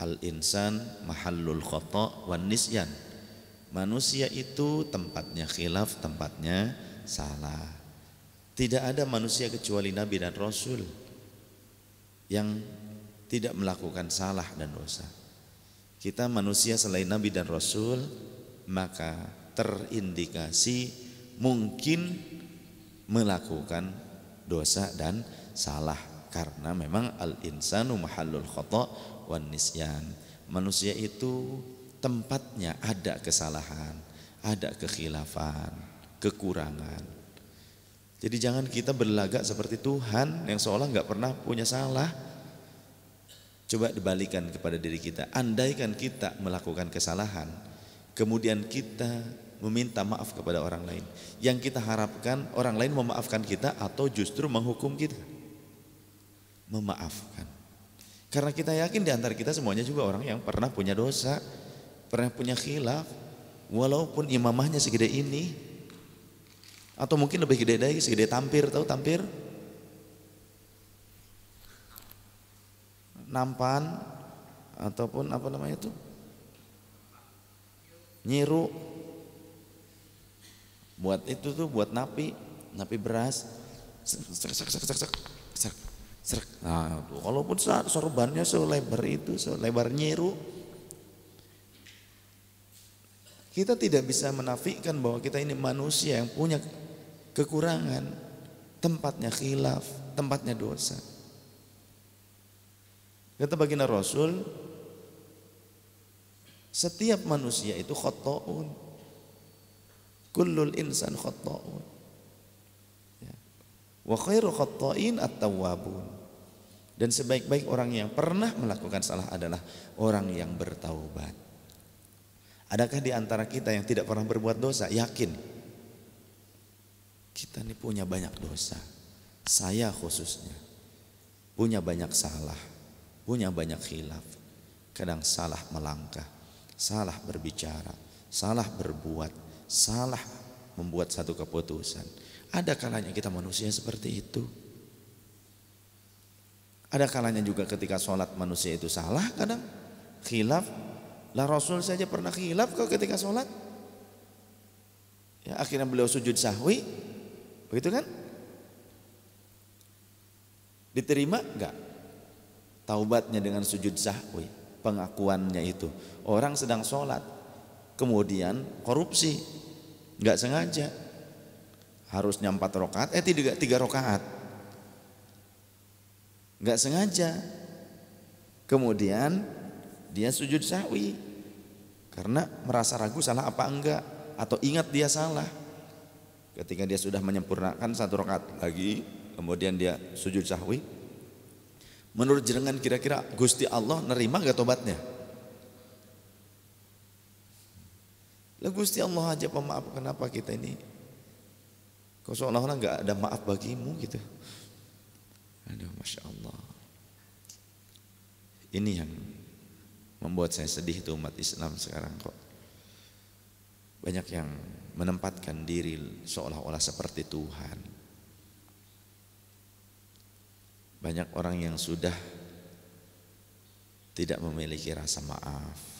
Al insan mahallul khata wan nisyan. Manusia itu tempatnya khilaf, tempatnya salah. Tidak ada manusia kecuali nabi dan rasul yang tidak melakukan salah dan dosa. Kita manusia selain nabi dan rasul, maka terindikasi mungkin melakukan dosa dan salah karena memang al insanu mahallul khata wan nisyan manusia itu tempatnya ada kesalahan ada kekhilafan kekurangan jadi jangan kita berlagak seperti Tuhan yang seolah nggak pernah punya salah coba dibalikan kepada diri kita andaikan kita melakukan kesalahan kemudian kita meminta maaf kepada orang lain yang kita harapkan orang lain memaafkan kita atau justru menghukum kita memaafkan. Karena kita yakin di antara kita semuanya juga orang yang pernah punya dosa, pernah punya khilaf, walaupun imamahnya segede ini, atau mungkin lebih gede lagi, segede tampir, tahu tampir? Nampan, ataupun apa namanya itu? Nyiru. Buat itu tuh, buat napi, napi beras. Sak, sak, sak, sak, sak, sak. Nah, walaupun sorbannya selebar itu, selebar nyeru, kita tidak bisa menafikan bahwa kita ini manusia yang punya kekurangan, tempatnya khilaf, tempatnya dosa. Kata baginda Rasul, setiap manusia itu khotoun. Kullul insan khotoun. Ya. Wa khairu khotoin at-tawwabun. Dan sebaik-baik orang yang pernah melakukan salah adalah orang yang bertaubat. Adakah di antara kita yang tidak pernah berbuat dosa? Yakin. Kita ini punya banyak dosa. Saya khususnya. Punya banyak salah. Punya banyak khilaf. Kadang salah melangkah. Salah berbicara. Salah berbuat. Salah membuat satu keputusan. Ada kalanya kita manusia seperti itu. Ada kalanya juga ketika sholat manusia itu salah kadang khilaf. Lah Rasul saja pernah khilaf kok ketika sholat. Ya, akhirnya beliau sujud sahwi. Begitu kan? Diterima enggak? Taubatnya dengan sujud sahwi, pengakuannya itu. Orang sedang sholat, kemudian korupsi, enggak sengaja. Harusnya empat rokaat, eh tidak tiga rokaat nggak sengaja. Kemudian dia sujud sawi karena merasa ragu salah apa enggak atau ingat dia salah. Ketika dia sudah menyempurnakan satu rakaat lagi, kemudian dia sujud sawi Menurut jenengan kira-kira Gusti Allah nerima gak tobatnya? Lah Gusti Allah aja pemaaf kenapa kita ini? Kok seolah-olah nggak ada maaf bagimu gitu. Aduh, masya Allah. Ini yang membuat saya sedih itu umat Islam sekarang kok. Banyak yang menempatkan diri seolah-olah seperti Tuhan. Banyak orang yang sudah tidak memiliki rasa maaf